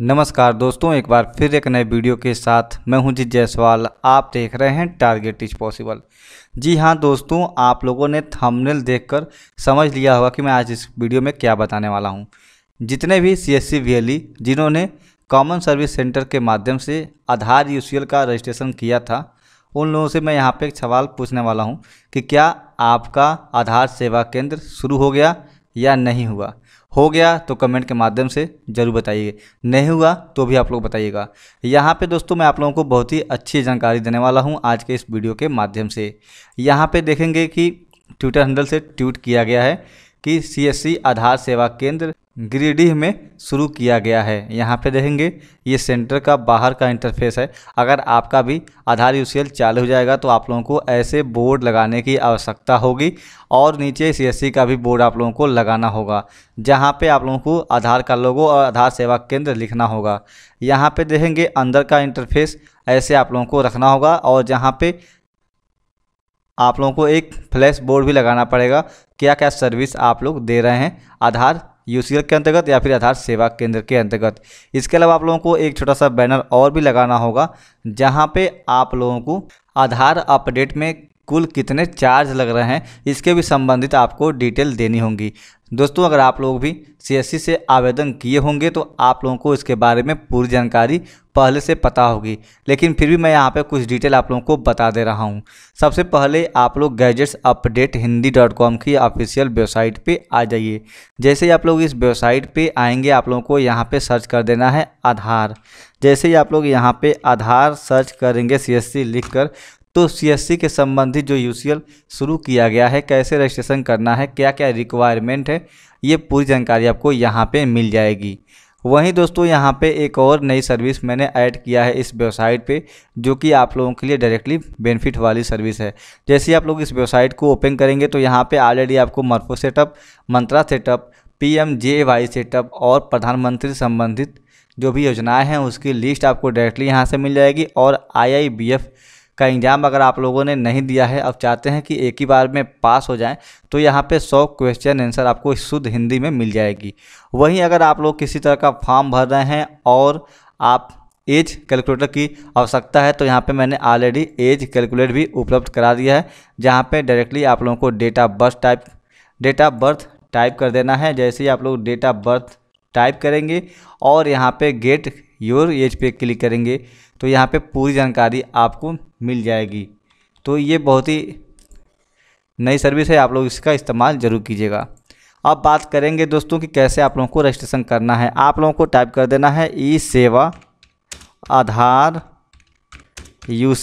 नमस्कार दोस्तों एक बार फिर एक नए वीडियो के साथ मैं हूं जी जायसवाल आप देख रहे हैं टारगेट इज पॉसिबल जी हां दोस्तों आप लोगों ने थंबनेल देखकर समझ लिया होगा कि मैं आज इस वीडियो में क्या बताने वाला हूं जितने भी सी एस जिन्होंने कॉमन सर्विस सेंटर के माध्यम से आधार यू का रजिस्ट्रेशन किया था उन लोगों से मैं यहाँ पर एक सवाल पूछने वाला हूँ कि क्या आपका आधार सेवा केंद्र शुरू हो गया या नहीं हुआ हो गया तो कमेंट के माध्यम से ज़रूर बताइए नहीं हुआ तो भी आप लोग बताइएगा यहाँ पे दोस्तों मैं आप लोगों को बहुत ही अच्छी जानकारी देने वाला हूँ आज के इस वीडियो के माध्यम से यहाँ पे देखेंगे कि ट्विटर हैंडल से ट्वीट किया गया है कि सी आधार सेवा केंद्र ग्रीडी में शुरू किया गया है यहाँ पे देखेंगे ये सेंटर का बाहर का इंटरफेस है अगर आपका भी आधार यू चालू हो जाएगा तो आप लोगों को ऐसे बोर्ड लगाने की आवश्यकता होगी और नीचे सी का भी बोर्ड आप लोगों को लगाना होगा जहाँ पे आप लोगों को आधार का लोगो और आधार सेवा केंद्र लिखना होगा यहाँ पर देखेंगे अंदर का इंटरफेस ऐसे आप लोगों को रखना होगा और जहाँ पर आप लोगों को एक फ्लैश बोर्ड भी लगाना पड़ेगा क्या क्या सर्विस आप लोग दे रहे हैं आधार यूसीएल के अंतर्गत या फिर आधार सेवा केंद्र के अंतर्गत इसके अलावा आप लोगों को एक छोटा सा बैनर और भी लगाना होगा जहाँ पे आप लोगों को आधार अपडेट में कुल कितने चार्ज लग रहे हैं इसके भी संबंधित आपको डिटेल देनी होगी दोस्तों अगर आप लोग भी सीएससी से आवेदन किए होंगे तो आप लोगों को इसके बारे में पूरी जानकारी पहले से पता होगी लेकिन फिर भी मैं यहाँ पे कुछ डिटेल आप लोगों को बता दे रहा हूँ सबसे पहले आप लोग gadgets update Hindi dot com की ऑफिशियल वेबसाइट पे आ जाइए जैसे ही आप लोग इस वेबसाइट पे आएंगे आप लोगों को यहाँ पे सर्च कर देना है आधार जैसे ही आप लोग यहाँ पे आधार सर्च करेंगे सी एस लिख कर तो सीएससी के संबंधित जो यूसीएल शुरू किया गया है कैसे रजिस्ट्रेशन करना है क्या क्या रिक्वायरमेंट है ये पूरी जानकारी आपको यहाँ पर मिल जाएगी वहीं दोस्तों यहाँ पे एक और नई सर्विस मैंने ऐड किया है इस वेबसाइट पे जो कि आप लोगों के लिए डायरेक्टली बेनिफिट वाली सर्विस है जैसे आप लोग इस वेबसाइट को ओपन करेंगे तो यहाँ पे ऑलरेडी आपको Morpho setup Mantra setup P M J Y setup और प्रधानमंत्री संबंधित जो भी योजनाएं हैं उसकी लिस्ट आपको डायरेक्टली यहाँ से मिल जाएगी और आई आई बी एफ़ का एग्ज़ाम अगर आप लोगों ने नहीं दिया है अब चाहते हैं कि एक ही बार में पास हो जाएं तो यहाँ पे 100 क्वेश्चन आंसर आपको शुद्ध हिंदी में मिल जाएगी वहीं अगर आप लोग किसी तरह का फॉर्म भर रहे हैं और आप एज कैलकुलेटर की आवश्यकता है तो यहाँ पे मैंने ऑलरेडी एज कैलकुलेट भी उपलब्ध करा दिया है जहाँ पे डायरेक्टली आप लोगों को date of birth type date of birth type कर देना है जैसे ही आप लोग डेट ऑफ बर्थ टाइप करेंगे और यहाँ पे गेट योर एज पे क्लिक करेंगे तो यहाँ पे पूरी जानकारी आपको मिल जाएगी तो ये बहुत ही नई सर्विस है आप लोग इसका इस्तेमाल ज़रूर कीजिएगा अब बात करेंगे दोस्तों कि कैसे आप लोगों को रजिस्ट्रेशन करना है आप लोगों को टाइप कर देना है ई सेवा आधार यू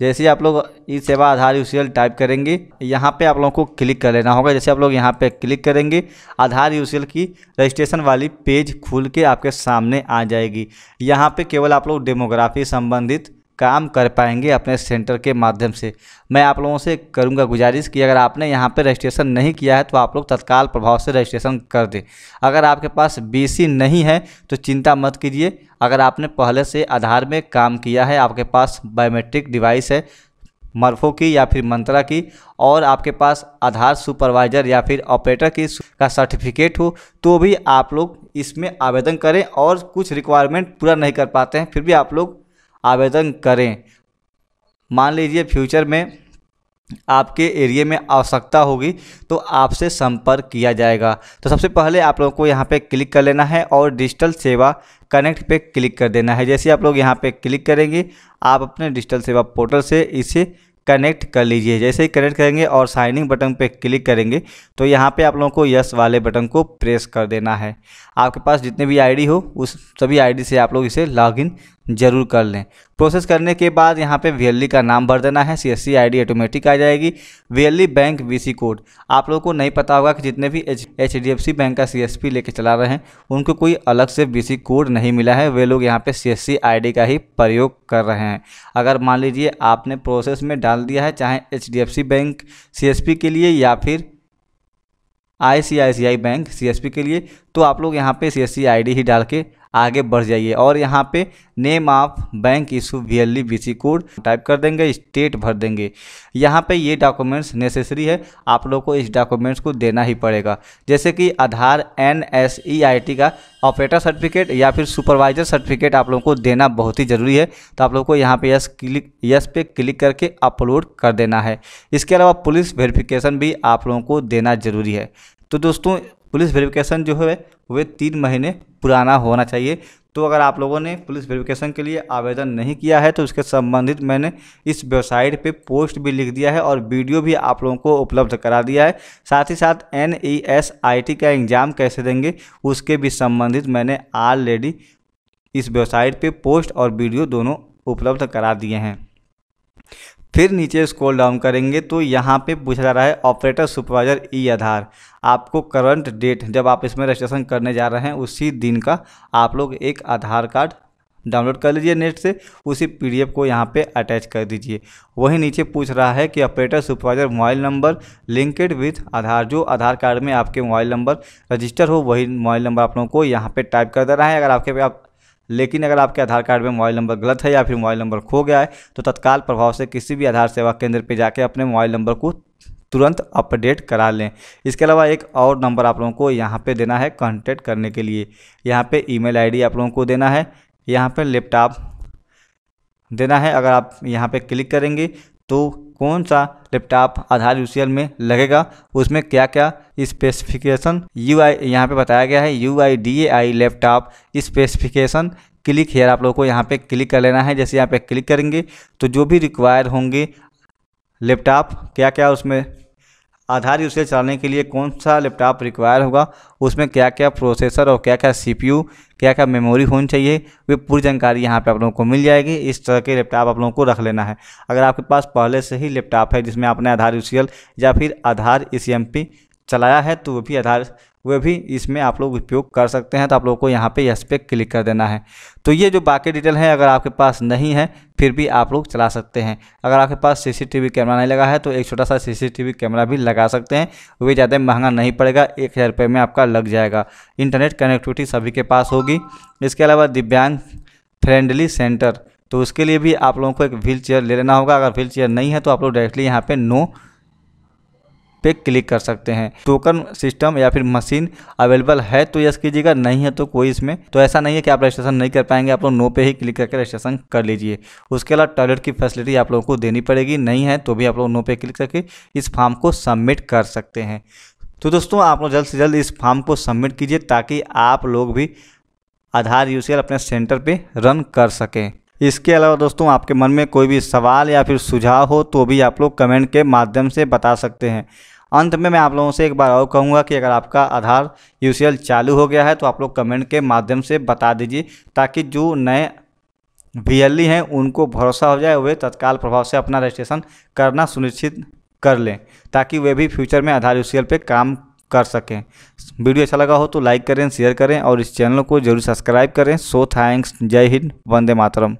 जैसे आप लोग ई सेवा आधार यू टाइप करेंगे यहाँ पे आप लोगों को क्लिक कर लेना होगा जैसे आप लोग यहाँ पे क्लिक करेंगे आधार यू की रजिस्ट्रेशन वाली पेज खुल के आपके सामने आ जाएगी यहाँ पे केवल आप लोग डेमोग्राफी संबंधित काम कर पाएंगे अपने सेंटर के माध्यम से मैं आप लोगों से करूंगा गुजारिश कि अगर आपने यहाँ पर रजिस्ट्रेशन नहीं किया है तो आप लोग तत्काल प्रभाव से रजिस्ट्रेशन कर दें अगर आपके पास बीसी नहीं है तो चिंता मत कीजिए अगर आपने पहले से आधार में काम किया है आपके पास बायोमेट्रिक डिवाइस है मर्फो की या फिर मंत्रा की और आपके पास आधार सुपरवाइज़र या फिर ऑपरेटर की का सर्टिफिकेट हो तो भी आप लोग इसमें आवेदन करें और कुछ रिक्वायरमेंट पूरा नहीं कर पाते हैं फिर भी आप लोग आवेदन करें मान लीजिए फ्यूचर में आपके एरिए में आवश्यकता होगी तो आपसे संपर्क किया जाएगा तो सबसे पहले आप लोगों को यहाँ पे क्लिक कर लेना है और डिजिटल सेवा कनेक्ट पे क्लिक कर देना है जैसे आप लोग यहाँ पे क्लिक करेंगे आप अपने डिजिटल सेवा पोर्टल से इसे कनेक्ट कर लीजिए जैसे ही कनेक्ट करेंगे और साइनिंग बटन पे क्लिक करेंगे तो यहाँ पे आप लोगों को यस वाले बटन को प्रेस कर देना है आपके पास जितने भी आईडी हो उस सभी आईडी से आप लोग इसे लॉगिन ज़रूर कर लें प्रोसेस करने के बाद यहाँ पे वी e का नाम भर देना है सी एस ऑटोमेटिक आ जाएगी वी बैंक वीसी कोड आप लोगों को नहीं पता होगा कि जितने भी एच एच बैंक का सी लेके चला रहे हैं उनको कोई अलग से वी कोड नहीं मिला है वे लोग यहाँ पे सी एस का ही प्रयोग कर रहे हैं अगर मान लीजिए आपने प्रोसेस में डाल दिया है चाहे एच बैंक सी के लिए या फिर आई बैंक सी के लिए तो आप लोग यहाँ पे सी एस ही डाल के आगे बढ़ जाइए और यहाँ पे name of bank issue V L E code type कर देंगे स्टेट भर देंगे यहाँ पे ये डॉक्यूमेंट्स नेसेसरी है आप लोग को इस डॉक्यूमेंट्स को देना ही पड़ेगा जैसे कि Aadhaar N S E I T का ऑपरेटर सर्टिफिकेट या फिर सुपरवाइजर सर्टिफिकेट आप लोगों को देना बहुत ही ज़रूरी है तो आप लोग को यहाँ पे यस क्लिक यस पे क्लिक करके अपलोड कर देना है इसके अलावा पुलिस वेरिफिकेशन भी आप लोगों को देना ज़रूरी है तो दोस्तों पुलिस वेरिफिकेशन जो है वह तीन महीने पुराना होना चाहिए तो अगर आप लोगों ने पुलिस वेरिफिकेशन के लिए आवेदन नहीं किया है तो उसके संबंधित मैंने इस वेबसाइट पे पोस्ट भी लिख दिया है और वीडियो भी आप लोगों को उपलब्ध करा दिया है साथ ही साथ N E S I T का एग्ज़ाम कैसे देंगे उसके भी संबंधित मैंने ऑलरेडी इस वेबसाइट पे पोस्ट और वीडियो दोनों उपलब्ध करा दिए हैं फिर नीचे स्क्रॉल डाउन करेंगे तो यहाँ पे पूछा जा रहा है ऑपरेटर सुपरवाइजर ई आधार आपको करंट डेट जब आप इसमें रजिस्ट्रेशन करने जा रहे हैं उसी दिन का आप लोग एक आधार कार्ड डाउनलोड कर लीजिए नेट से उसी पीडीएफ को यहाँ पे अटैच कर दीजिए वहीं नीचे पूछ रहा है कि operator supervisor mobile number linked with Aadhaar जो आधार कार्ड में आपके मोबाइल नंबर रजिस्टर हो वही मोबाइल नंबर आप लोगों को यहाँ पे टाइप कर दे रहा है अगर आपके पे आप लेकिन अगर आपके आधार कार्ड में मोबाइल नंबर गलत है या फिर मोबाइल नंबर खो गया है तो तत्काल प्रभाव से किसी भी आधार सेवा केंद्र पर जाकर अपने मोबाइल नंबर को तुरंत अपडेट करा लें इसके अलावा एक और नंबर आप लोगों को यहाँ पे देना है कॉन्टेक्ट करने के लिए यहाँ पे ईमेल आईडी आप लोगों को देना है यहाँ पे लैपटॉप देना है अगर आप यहाँ पे क्लिक करेंगे तो कौन सा लैपटॉप आधार यू में लगेगा उसमें क्या क्या स्पेसिफिकेशन यू आई यहाँ पर बताया गया है U I D A I laptop specification click here आप लोगों को यहाँ पे क्लिक कर लेना है जैसे यहाँ पे क्लिक करेंगे तो जो भी रिक्वायर होंगे लैपटॉप क्या क्या उसमें आधार यूसेज चलाने के लिए कौन सा लैपटॉप रिक्वायर होगा उसमें क्या क्या प्रोसेसर और क्या क्या सीपीयू क्या क्या मेमोरी होनी चाहिए वे पूरी जानकारी यहाँ पे आप लोगों को मिल जाएगी इस तरह के लैपटॉप आप लोगों को रख लेना है अगर आपके पास पहले से ही लैपटॉप है जिसमें आपने आधार यूसीएल या फिर आधार ई चलाया है तो वो भी आधार वे भी इसमें आप लोग उपयोग कर सकते हैं तो आप लोगों को यहाँ पे यस पे क्लिक कर देना है तो ये जो बाकी डिटेल है अगर आपके पास नहीं है फिर भी आप लोग चला सकते हैं अगर आपके पास सीसीटीवी कैमरा नहीं लगा है तो एक छोटा सा सीसीटीवी कैमरा भी लगा सकते हैं वे ज़्यादा महंगा नहीं पड़ेगा एक हज़ार रुपये में आपका लग जाएगा इंटरनेट कनेक्टिविटी सभी के पास होगी इसके अलावा दिव्यांग फ्रेंडली सेंटर तो उसके लिए भी आप लोगों को एक व्हील चेयर ले लेना होगा अगर व्हील चेयर नहीं है तो आप लोग डायरेक्टली यहाँ पर नो पे क्लिक कर सकते हैं टोकन सिस्टम या फिर मशीन अवेलेबल है तो यस कीजिएगा नहीं है तो कोई इसमें तो ऐसा नहीं है कि आप रजिस्ट्रेशन नहीं कर पाएंगे आप लोग नो पे ही क्लिक करके रजिस्ट्रेशन कर लीजिए उसके अलावा टॉयलेट की फैसिलिटी आप लोगों को देनी पड़ेगी नहीं है तो भी आप लोग नो पे क्लिक करके इस फॉर्म को सबमिट कर सकते हैं तो दोस्तों आप लोग जल्द से जल्द इस फॉर्म को सबमिट कीजिए ताकि आप लोग भी आधार यूसीएल अपने सेंटर पे रन कर सकें इसके अलावा दोस्तों आपके मन में कोई भी सवाल या फिर सुझाव हो तो भी आप लोग कमेंट के माध्यम से बता सकते हैं अंत में मैं आप लोगों से एक बार और कहूँगा कि अगर आपका आधार यू चालू हो गया है तो आप लोग कमेंट के माध्यम से बता दीजिए ताकि जो नए वी हैं उनको भरोसा हो जाए वे तत्काल प्रभाव से अपना रजिस्ट्रेशन करना सुनिश्चित कर लें ताकि वे भी फ्यूचर में आधार यू पे काम कर सकें वीडियो अच्छा लगा हो तो लाइक करें शेयर करें और इस चैनल को जरूर सब्सक्राइब करें सो थैंक्स जय हिंद वंदे मातरम